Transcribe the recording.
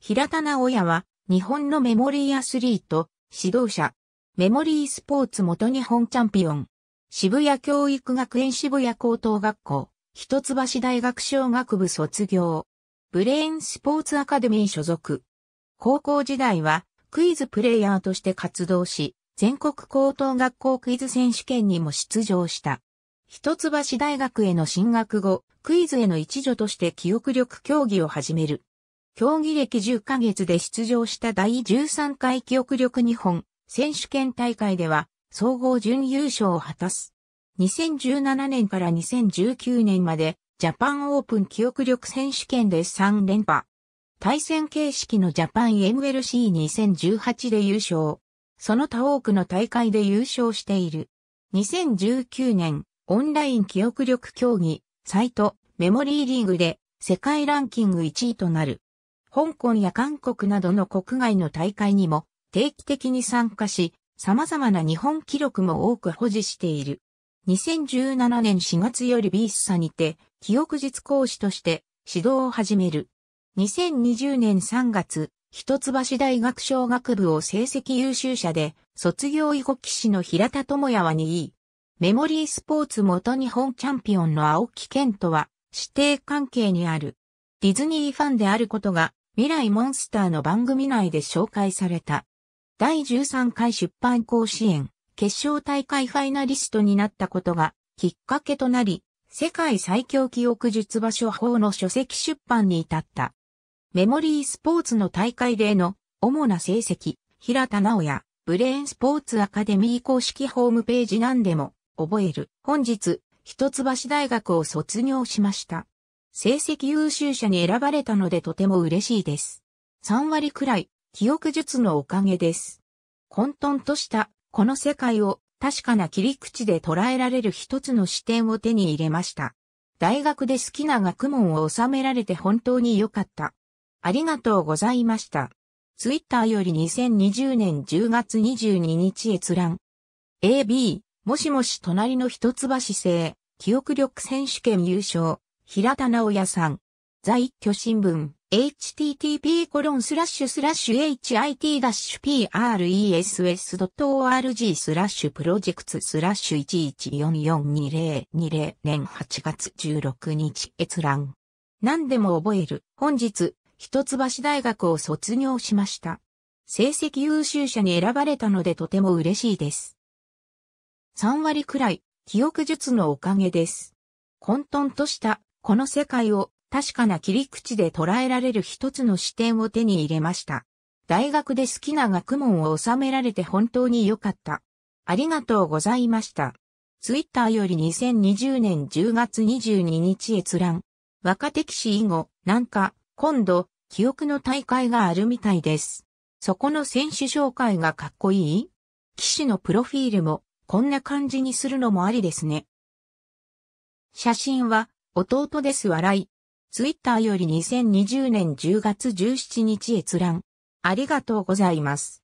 平田直也は、日本のメモリーアスリート、指導者、メモリースポーツ元日本チャンピオン、渋谷教育学園渋谷高等学校、一橋大学小学部卒業、ブレインスポーツアカデミー所属。高校時代は、クイズプレイヤーとして活動し、全国高等学校クイズ選手権にも出場した。一橋大学への進学後、クイズへの一助として記憶力競技を始める。競技歴10ヶ月で出場した第13回記憶力日本選手権大会では総合準優勝を果たす。2017年から2019年までジャパンオープン記憶力選手権で3連覇。対戦形式のジャパン MLC2018 で優勝。その他多くの大会で優勝している。2019年、オンライン記憶力競技、サイト、メモリーリーグで世界ランキング1位となる。香港や韓国などの国外の大会にも定期的に参加し、様々な日本記録も多く保持している。2017年4月よりビースサにて、記憶実講師として指導を始める。2020年3月、一橋大学小学部を成績優秀者で、卒業以後騎士の平田智也は2位。メモリースポーツ元日本チャンピオンの青木健とは、指定関係にある。ディズニーファンであることが未来モンスターの番組内で紹介された。第13回出版甲子園決勝大会ファイナリストになったことがきっかけとなり、世界最強記憶術場所法の書籍出版に至った。メモリースポーツの大会での主な成績、平田直也、ブレーンスポーツアカデミー公式ホームページ何でも覚える。本日、一橋大学を卒業しました。成績優秀者に選ばれたのでとても嬉しいです。3割くらい、記憶術のおかげです。混沌としたこの世界を確かな切り口で捉えられる一つの視点を手に入れました。大学で好きな学問を収められて本当に良かった。ありがとうございました。ツイッターより2020年10月22日閲覧。AB、もしもし隣の一橋製、記憶力選手権優勝。平田直也さん。在居新聞、http コロンスラッシュスラッシュ hit-press.org スラッシュプロジェクツスラッシュ11442020年8月16日閲覧。何でも覚える。本日、一橋大学を卒業しました。成績優秀者に選ばれたのでとても嬉しいです。3割くらい、記憶術のおかげです。混沌としたこの世界を確かな切り口で捉えられる一つの視点を手に入れました。大学で好きな学問を収められて本当に良かった。ありがとうございました。ツイッターより2020年10月22日閲覧。若手騎士以後、なんか、今度、記憶の大会があるみたいです。そこの選手紹介がかっこいい騎士のプロフィールも、こんな感じにするのもありですね。写真は、弟です笑い。ツイッターより2020年10月17日閲覧。ありがとうございます。